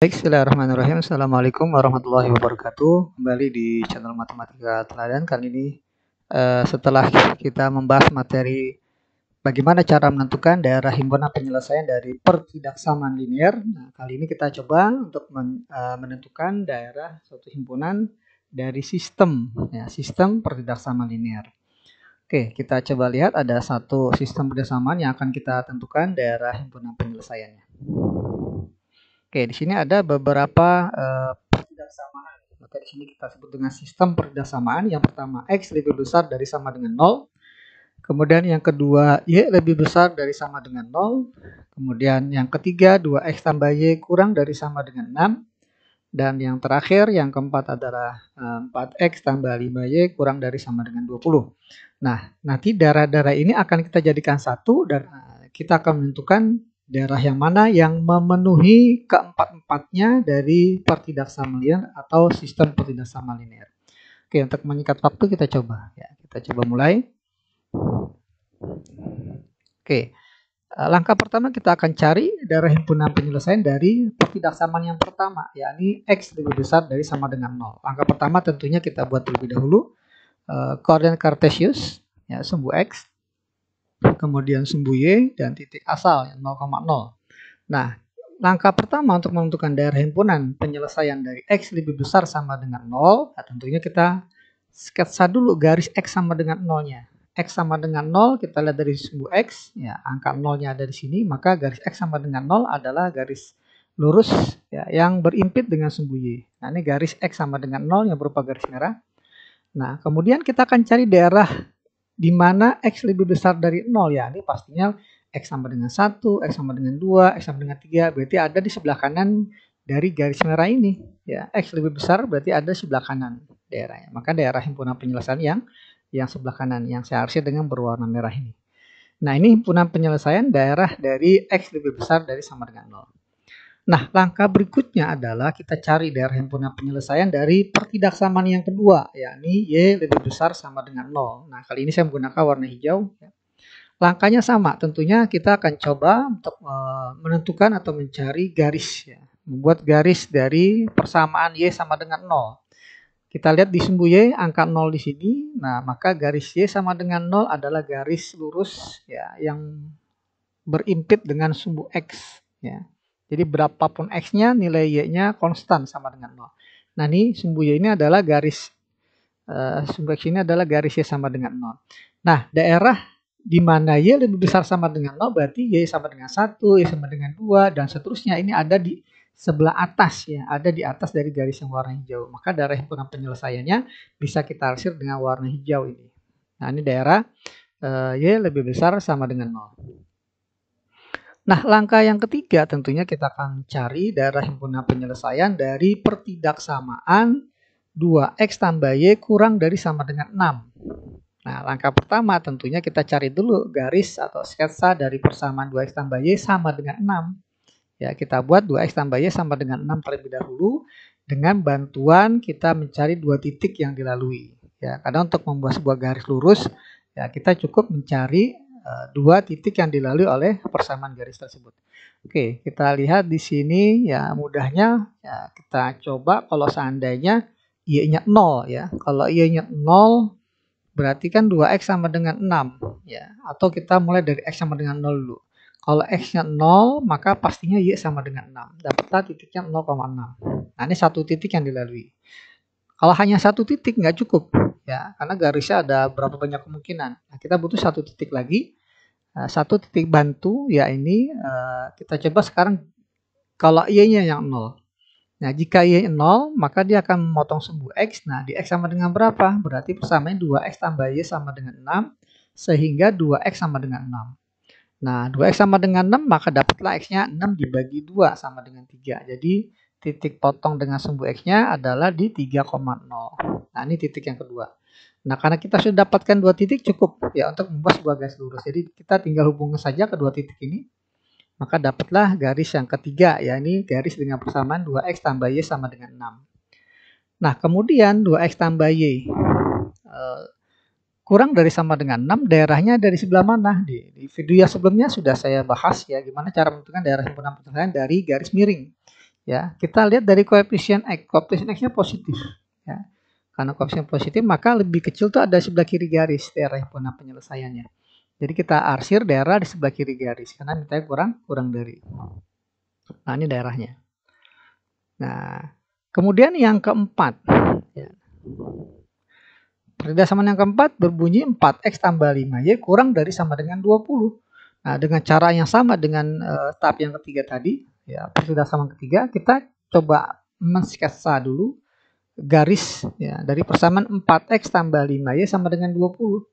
Baik, Bismillahirrahmanirrahim. Assalamualaikum warahmatullahi wabarakatuh. Kembali di channel Matematika Teladan. Kali ini uh, setelah kita membahas materi bagaimana cara menentukan daerah himpunan penyelesaian dari pertidaksamaan linier. Nah, kali ini kita coba untuk men, uh, menentukan daerah suatu himpunan dari sistem, ya, sistem pertidaksamaan linier. Oke, kita coba lihat ada satu sistem pertidaksamaan yang akan kita tentukan daerah himpunan penyelesaiannya. Oke, di sini ada beberapa uh, eh, persamaan. Maka di sini kita sebut dengan sistem persamaan. Yang pertama, x lebih besar dari sama dengan 0. Kemudian yang kedua, y lebih besar dari sama dengan 0. Kemudian yang ketiga, 2x tambah y kurang dari sama dengan 6. Dan yang terakhir, yang keempat adalah 4x eh, tambah 5y kurang dari sama dengan 20. Nah, nanti darah-darah ini akan kita jadikan satu dan eh, kita akan menentukan daerah yang mana yang memenuhi keempat-empatnya dari pertidaksamaan linear atau sistem pertidaksamaan linear. Oke, untuk mengikat waktu kita coba ya. Kita coba mulai. Oke. Eh, langkah pertama kita akan cari daerah himpunan penyelesaian dari pertidaksamaan yang pertama, yakni x lebih besar dari sama dengan 0. Langkah pertama tentunya kita buat terlebih dahulu uh, koordinat kartesius ya sumbu x kemudian sumbu Y dan titik asal yang 0,0. Nah, langkah pertama untuk menentukan daerah himpunan penyelesaian dari X lebih besar sama dengan 0, nah tentunya kita sketsa dulu garis X sama dengan 0-nya. X sama dengan 0, kita lihat dari sumbu X, ya angka 0-nya ada di sini, maka garis X sama dengan 0 adalah garis lurus ya, yang berimpit dengan sumbu Y. Nah ini garis X sama dengan 0 yang berupa garis merah. Nah kemudian kita akan cari daerah di mana X lebih besar dari 0 ya. Ini pastinya X sama dengan 1, X sama dengan 2, X sama dengan 3. Berarti ada di sebelah kanan dari garis merah ini. ya X lebih besar berarti ada di sebelah kanan daerahnya. Maka daerah himpunan penyelesaian yang yang sebelah kanan yang seharusnya dengan berwarna merah ini. Nah ini himpunan penyelesaian daerah dari X lebih besar dari sama dengan 0. Nah, langkah berikutnya adalah kita cari daerah himpunan penyelesaian dari pertidaksamaan yang kedua, yakni Y lebih besar sama dengan 0. Nah, kali ini saya menggunakan warna hijau. Ya. Langkahnya sama, tentunya kita akan coba untuk eh, menentukan atau mencari garis. Ya. Membuat garis dari persamaan Y sama dengan 0. Kita lihat di sumbu Y angka 0 di sini. Nah, maka garis Y sama dengan 0 adalah garis lurus ya yang berimpit dengan sumbu X ya. Jadi berapapun X-nya nilai Y-nya konstan sama dengan 0. Nah ini sumbu Y ini adalah garis, uh, sumbu X ini adalah garis Y sama dengan 0. Nah daerah di mana Y lebih besar sama dengan 0 berarti Y sama dengan 1, Y sama dengan 2 dan seterusnya ini ada di sebelah atas ya, ada di atas dari garis yang warna hijau. Maka daerah himpunan penyelesaiannya bisa kita arsir dengan warna hijau ini. Nah ini daerah uh, Y lebih besar sama dengan 0. Nah, langkah yang ketiga tentunya kita akan cari daerah himpunan penyelesaian dari pertidaksamaan 2x tambah y kurang dari sama dengan 6. Nah, langkah pertama tentunya kita cari dulu garis atau sketsa dari persamaan 2x tambah y sama dengan 6. Ya, kita buat 2x tambah y sama dengan 6 terlebih dahulu dengan bantuan kita mencari dua titik yang dilalui. Ya, karena untuk membuat sebuah garis lurus, ya kita cukup mencari Eh, dua titik yang dilalui oleh persamaan garis tersebut. Oke, kita lihat di sini ya mudahnya ya, kita coba kalau seandainya y-nya 0 ya. Kalau y-nya 0 berarti kan 2x sama dengan 6 ya. Atau kita mulai dari x sama dengan 0 dulu. Kalau x-nya 0 maka pastinya y sama dengan 6. Dapatlah titiknya 0,6. Nah ini satu titik yang dilalui. Kalau hanya satu titik nggak cukup ya karena garisnya ada berapa banyak kemungkinan nah, kita butuh satu titik lagi eh, satu titik bantu ya ini eh, kita coba sekarang kalau y nya yang nol nah jika y nol maka dia akan memotong sumbu x nah di x sama dengan berapa berarti persamaan 2x tambah y sama dengan 6 sehingga 2x sama dengan 6 Nah, 2x sama dengan 6, maka dapatlah x-nya 6 dibagi 2 sama dengan 3. Jadi, titik potong dengan sumbu x-nya adalah di 3,0. Nah, ini titik yang kedua. Nah, karena kita sudah dapatkan dua titik cukup ya untuk membuat sebuah garis lurus. Jadi kita tinggal hubungkan saja ke dua titik ini. Maka dapatlah garis yang ketiga, ya ini garis dengan persamaan 2x tambah y sama dengan 6. Nah, kemudian 2x tambah y eh, kurang dari sama dengan 6, daerahnya dari sebelah mana? Di, video yang sebelumnya sudah saya bahas ya, gimana cara menentukan daerah sempurna pencahayaan dari garis miring. Ya, kita lihat dari koefisien x, koefisien x-nya positif. Ya karena koefisien positif maka lebih kecil tuh ada sebelah kiri garis daerah himpunan penyelesaiannya. Jadi kita arsir daerah di sebelah kiri garis karena mintanya kurang kurang dari. Nah ini daerahnya. Nah kemudian yang keempat, ya. sama yang keempat berbunyi 4x tambah 5 y kurang dari sama dengan 20. Nah dengan cara yang sama dengan uh, tahap yang ketiga tadi, ya sama ketiga kita coba mensketsa dulu garis ya dari persamaan 4x tambah 5y sama dengan 20.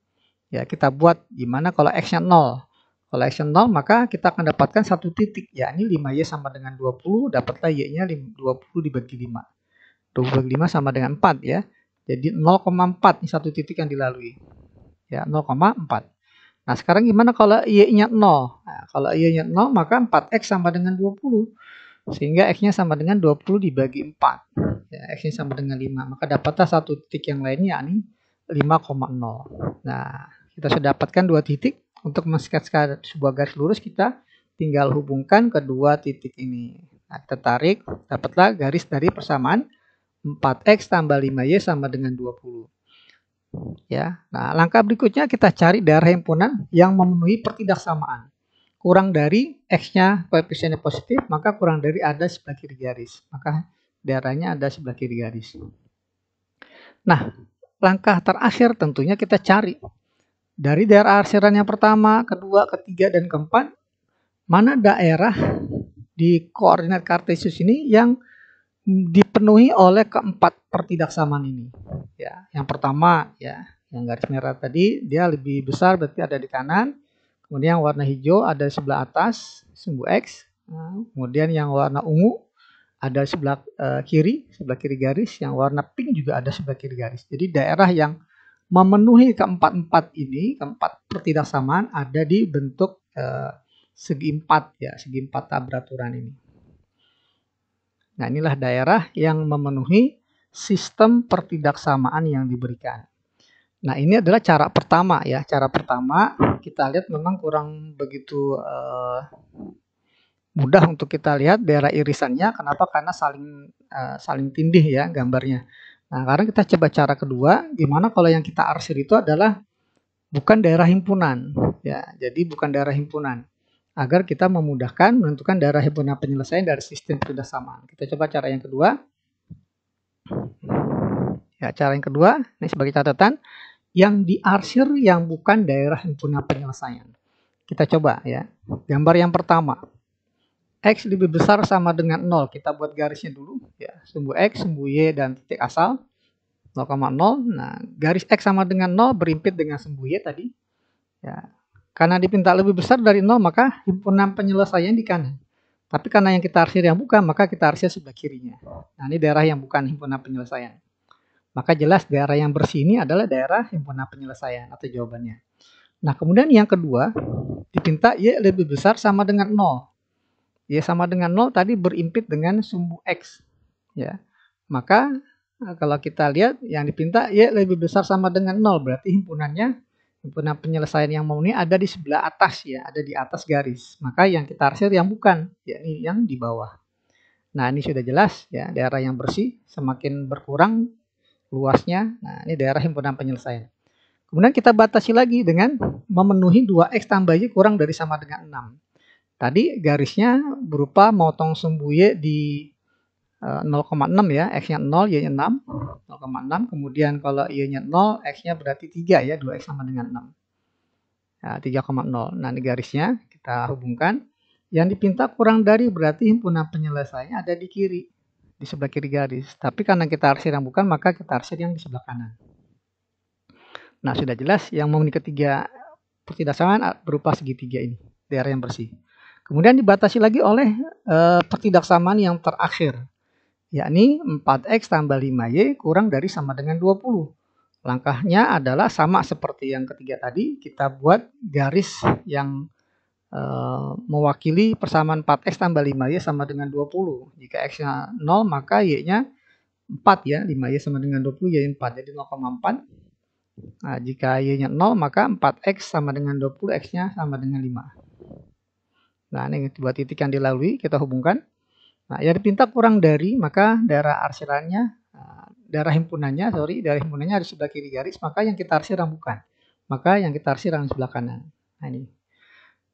Ya, kita buat gimana kalau x-nya 0. Kalau x-nya 0 maka kita akan dapatkan satu titik ya, ini 5y sama dengan 20, dapatlah y-nya 20 dibagi 5. 20 dibagi 5 sama dengan 4 ya. Jadi 0,4 ini satu titik yang dilalui. Ya, 0,4. Nah, sekarang gimana kalau y-nya 0? Nah, kalau y-nya 0 maka 4x sama dengan 20. Sehingga x-nya sama dengan 20 dibagi 4 ya, x ini sama dengan 5 maka dapatlah satu titik yang lainnya yakni 5,0 nah kita sudah dapatkan dua titik untuk mengsketsakan sebuah garis lurus kita tinggal hubungkan kedua titik ini nah, kita tarik dapatlah garis dari persamaan 4x tambah 5y sama dengan 20 ya nah langkah berikutnya kita cari daerah himpunan yang memenuhi pertidaksamaan kurang dari x-nya koefisiennya positif, maka kurang dari ada sebelah kiri garis. Maka daerahnya ada sebelah kiri garis. Nah, langkah terakhir tentunya kita cari dari daerah arsiran yang pertama, kedua, ketiga, dan keempat, mana daerah di koordinat kartesius ini yang dipenuhi oleh keempat pertidaksamaan ini. Ya, yang pertama ya, yang garis merah tadi dia lebih besar berarti ada di kanan. Kemudian yang warna hijau ada di sebelah atas, sumbu X. Nah, kemudian yang warna ungu ada sebelah uh, kiri, sebelah kiri garis, yang warna pink juga ada sebelah kiri garis. Jadi daerah yang memenuhi keempat-empat ini, keempat pertidaksamaan ada di bentuk uh, segi empat ya, segi empat tabraturan ini. Nah inilah daerah yang memenuhi sistem pertidaksamaan yang diberikan. Nah ini adalah cara pertama ya, cara pertama kita lihat memang kurang begitu uh, mudah untuk kita lihat daerah irisannya. Kenapa? Karena saling uh, saling tindih ya gambarnya. Nah, karena kita coba cara kedua, gimana kalau yang kita arsir itu adalah bukan daerah himpunan, ya. Jadi bukan daerah himpunan, agar kita memudahkan menentukan daerah himpunan penyelesaian dari sistem kerjasama. Kita coba cara yang kedua. Ya, cara yang kedua, ini sebagai catatan, yang diarsir yang bukan daerah himpunan penyelesaian. Kita coba ya. Gambar yang pertama, X lebih besar sama dengan 0. Kita buat garisnya dulu. ya Sumbu X, sumbu Y, dan titik asal. 0,0. Nah, garis X sama dengan 0 berimpit dengan sumbu Y tadi. Ya. Karena dipinta lebih besar dari 0, maka himpunan penyelesaian di kanan. Tapi karena yang kita arsir yang bukan, maka kita arsir sebelah kirinya. Nah, ini daerah yang bukan himpunan penyelesaian. Maka jelas daerah yang bersih ini adalah daerah himpunan penyelesaian atau jawabannya. Nah, kemudian yang kedua, dipinta Y lebih besar sama dengan 0. Y ya, sama dengan 0 tadi berimpit dengan sumbu X. Ya. Maka eh, kalau kita lihat yang dipinta Y ya, lebih besar sama dengan 0. Berarti himpunannya, himpunan penyelesaian yang mau ini ada di sebelah atas ya. Ada di atas garis. Maka yang kita arsir yang bukan, yakni yang di bawah. Nah ini sudah jelas ya daerah yang bersih semakin berkurang luasnya. Nah ini daerah himpunan penyelesaian. Kemudian kita batasi lagi dengan memenuhi 2x tambah y kurang dari sama dengan 6. Tadi garisnya berupa motong sumbu y di 0,6 eh, ya, X-nya 0, Y-nya 6, 0,6. Kemudian kalau Y-nya 0, X-nya berarti 3 ya, 2X sama dengan 6. Ya, 3,0. Nah, ini garisnya kita hubungkan. Yang dipinta kurang dari berarti himpunan penyelesaiannya ada di kiri, di sebelah kiri garis. Tapi karena kita arsir yang bukan, maka kita arsir yang di sebelah kanan. Nah, sudah jelas yang memenuhi ketiga pertidaksamaan berupa segitiga ini, daerah yang bersih. Kemudian dibatasi lagi oleh e, eh, pertidaksamaan yang terakhir, yakni 4X tambah 5Y kurang dari sama dengan 20. Langkahnya adalah sama seperti yang ketiga tadi, kita buat garis yang e, mewakili persamaan 4X tambah 5Y sama dengan 20. Jika X-nya 0, maka Y-nya 4 ya, 5Y sama dengan 20, Y 4, jadi 0,4. Nah, jika Y-nya 0, maka 4X sama dengan 20, X-nya sama dengan 5. Nah, ini dua titik yang dilalui kita hubungkan. Nah, yang dipinta kurang dari, maka daerah arsirannya, eh, daerah himpunannya, sorry, daerah himpunannya ada sebelah kiri garis, maka yang kita arsiran bukan. Maka yang kita arsiran yang sebelah kanan. Nah, ini.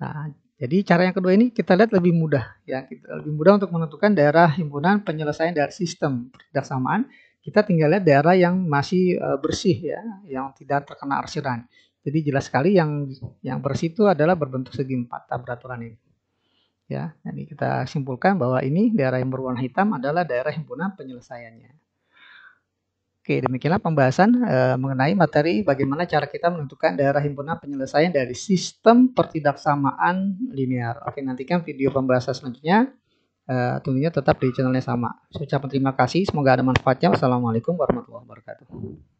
Nah, jadi cara yang kedua ini kita lihat lebih mudah. Ya, lebih mudah untuk menentukan daerah himpunan penyelesaian dari sistem persamaan. Kita tinggal lihat daerah yang masih eh, bersih ya, yang tidak terkena arsiran. Jadi jelas sekali yang yang bersih itu adalah berbentuk segi empat tabraturan ini. Ya, jadi kita simpulkan bahwa ini daerah yang berwarna hitam adalah daerah himpunan penyelesaiannya. Oke, demikianlah pembahasan e, mengenai materi bagaimana cara kita menentukan daerah himpunan penyelesaian dari sistem pertidaksamaan linear. Oke, nantikan video pembahasan selanjutnya. E, tentunya tetap di channelnya sama. Saya ucapkan terima kasih, semoga ada manfaatnya. Wassalamualaikum warahmatullahi wabarakatuh.